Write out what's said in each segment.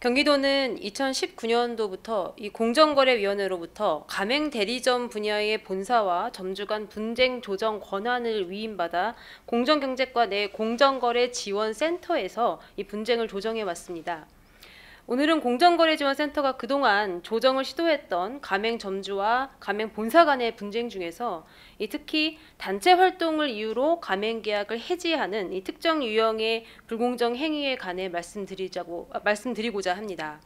경기도는 2019년도부터 이 공정거래위원회로부터 가맹 대리점 분야의 본사와 점주 간 분쟁 조정 권한을 위임받아 공정경제과 내 공정거래 지원센터에서 이 분쟁을 조정해 왔습니다. 오늘은 공정거래지원센터가 그동안 조정을 시도했던 가맹 점주와 가맹 본사 간의 분쟁 중에서 특히 단체 활동을 이유로 가맹 계약을 해지하는 이 특정 유형의 불공정 행위에 관해 말씀드리자고 아, 말씀드리고자 합니다.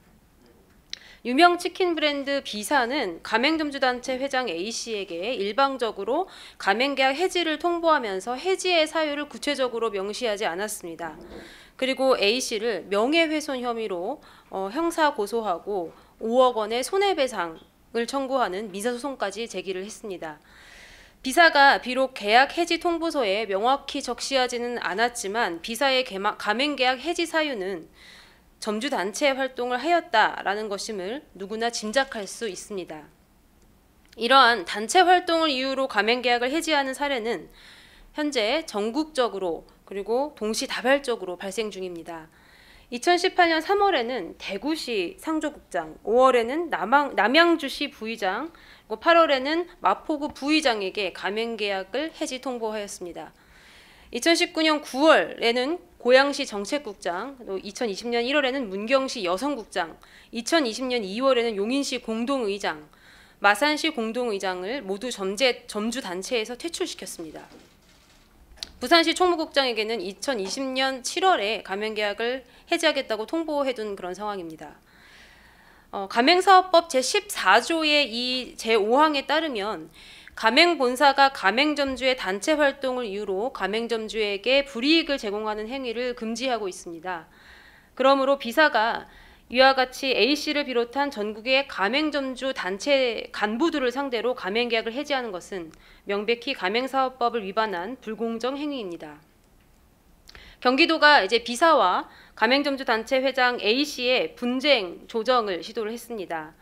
유명 치킨 브랜드 B사는 가맹점주단체 회장 A씨에게 일방적으로 가맹계약 해지를 통보하면서 해지의 사유를 구체적으로 명시하지 않았습니다. 그리고 A씨를 명예훼손 혐의로 어, 형사 고소하고 5억 원의 손해배상을 청구하는 민사소송까지 제기를 했습니다. 비사가 비록 계약 해지 통보서에 명확히 적시하지는 않았지만 비사의 가맹 계약 해지 사유는 점주 단체 활동을 하였다라는 것임을 누구나 짐작할 수 있습니다. 이러한 단체 활동을 이유로 가맹 계약을 해지하는 사례는 현재 전국적으로 그리고 동시다발적으로 발생 중입니다. 2018년 3월에는 대구시 상조국장, 5월에는 남양, 남양주시 부의장, 8월에는 마포구 부의장에게 가맹계약을 해지 통보하였습니다. 2019년 9월에는 고양시 정책국장, 2020년 1월에는 문경시 여성국장, 2020년 2월에는 용인시 공동의장, 마산시 공동의장을 모두 점제, 점주단체에서 퇴출시켰습니다. 부산시 총무국장에게는 2020년 7월에 가맹 계약을 해지하겠다고 통보해둔 그런 상황입니다. 어, 가맹사업법 제14조의 이 제5항에 따르면 가맹본사가 가맹점주의 단체 활동을 이유로 가맹점주에게 불이익을 제공하는 행위를 금지하고 있습니다. 그러므로 비사가 이와 같이 A씨를 비롯한 전국의 가맹점주 단체 간부들을 상대로 가맹계약을 해지하는 것은 명백히 가맹사업법을 위반한 불공정 행위입니다. 경기도가 이제 비사와 가맹점주 단체 회장 A씨의 분쟁 조정을 시도를 했습니다.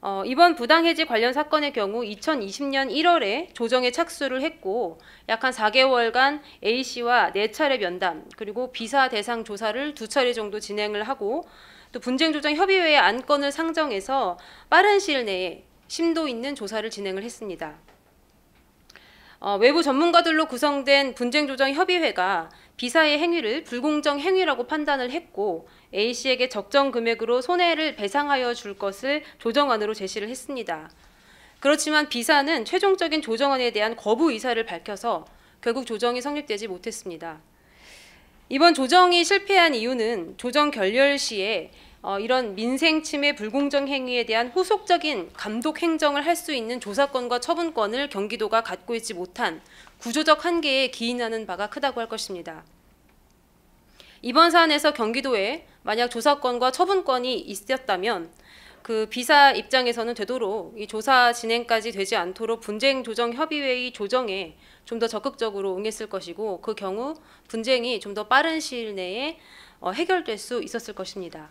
어, 이번 부당해지 관련 사건의 경우 2020년 1월에 조정에 착수를 했고 약 한 4개월간 A씨와 4차례 면담 그리고 비사 대상 조사를 2차례 정도 진행을 하고 또 분쟁 조정 협의회의 안건을 상정해서 빠른 시일 내에 심도 있는 조사를 진행을 했습니다. 어, 외부 전문가들로 구성된 분쟁조정협의회가 B사의 행위를 불공정 행위라고 판단을 했고 A씨에게 적정 금액으로 손해를 배상하여 줄 것을 조정안으로 제시를 했습니다. 그렇지만 B사는 최종적인 조정안에 대한 거부 의사를 밝혀서 결국 조정이 성립되지 못했습니다. 이번 조정이 실패한 이유는 조정 결렬 시에 어, 이런 민생 침해 불공정 행위에 대한 후속적인 감독 행정을 할 수 있는 조사권과 처분권을 경기도가 갖고 있지 못한 구조적 한계에 기인하는 바가 크다고 할 것입니다. 이번 사안에서 경기도에 만약 조사권과 처분권이 있었다면 그 비사 입장에서는 되도록 이 조사 진행까지 되지 않도록 분쟁 조정 협의회의 조정에 좀 더 적극적으로 응했을 것이고 그 경우 분쟁이 좀 더 빠른 시일 내에 어, 해결될 수 있었을 것입니다.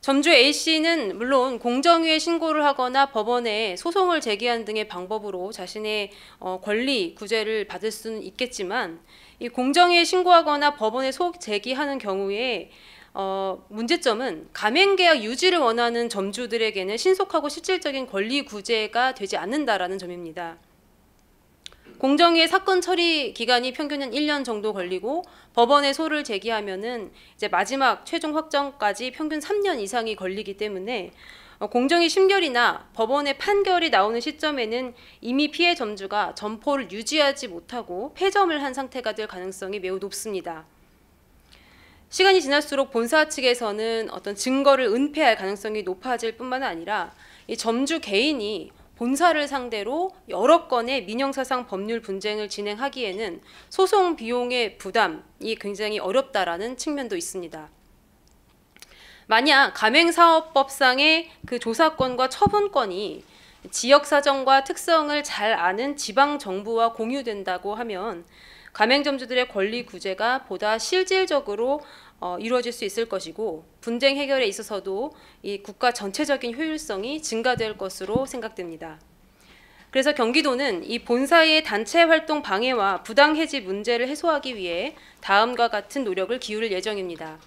점주 A씨는 물론 공정위에 신고를 하거나 법원에 소송을 제기한 등의 방법으로 자신의 어, 권리 구제를 받을 수는 있겠지만 이 공정위에 신고하거나 법원에 소 제기하는 경우에 어, 문제점은 가맹계약 유지를 원하는 점주들에게는 신속하고 실질적인 권리 구제가 되지 않는다라는 점입니다. 공정위의 사건 처리 기간이 평균 1년 정도 걸리고 법원에 소를 제기하면은 이제 마지막 최종 확정까지 평균 3년 이상이 걸리기 때문에 어, 공정위 심결이나 법원의 판결이 나오는 시점에는 이미 피해 점주가 점포를 유지하지 못하고 폐점을 한 상태가 될 가능성이 매우 높습니다. 시간이 지날수록 본사 측에서는 어떤 증거를 은폐할 가능성이 높아질 뿐만 아니라 이 점주 개인이 본사를 상대로 여러 건의 민형사상 법률 분쟁을 진행하기에는 소송 비용의 부담이 굉장히 어렵다라는 측면도 있습니다. 만약 가맹사업법상의 그 조사권과 처분권이 지역 사정과 특성을 잘 아는 지방 정부와 공유된다고 하면 가맹점주들의 권리 구제가 보다 실질적으로 어, 이루어질 수 있을 것이고 분쟁 해결에 있어서도 이 국가 전체적인 효율성이 증가될 것으로 생각됩니다. 그래서 경기도는 이 본사의 단체 활동 방해와 부당 해지 문제를 해소하기 위해 다음과 같은 노력을 기울일 예정입니다.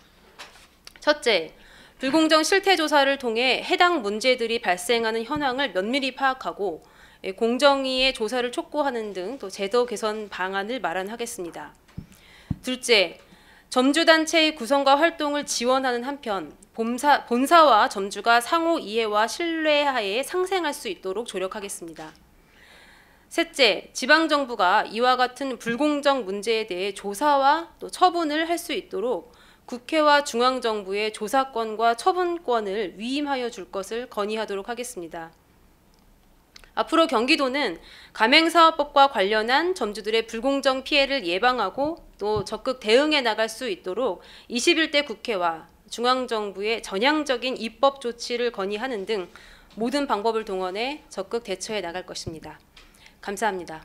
첫째, 불공정 실태 조사를 통해 해당 문제들이 발생하는 현황을 면밀히 파악하고 예, 공정위의 조사를 촉구하는 등 또 제도 개선 방안을 마련하겠습니다. 둘째, 점주단체의 구성과 활동을 지원하는 한편 본사, 본사와 점주가 상호 이해와 신뢰하에 상생할 수 있도록 조력하겠습니다. 셋째, 지방정부가 이와 같은 불공정 문제에 대해 조사와 또 처분을 할 수 있도록 국회와 중앙정부의 조사권과 처분권을 위임하여 줄 것을 건의하도록 하겠습니다. 앞으로 경기도는 가맹사업법과 관련한 점주들의 불공정 피해를 예방하고 또 적극 대응해 나갈 수 있도록 21대 국회와 중앙정부의 전향적인 입법 조치를 건의하는 등 모든 방법을 동원해 적극 대처해 나갈 것입니다. 감사합니다.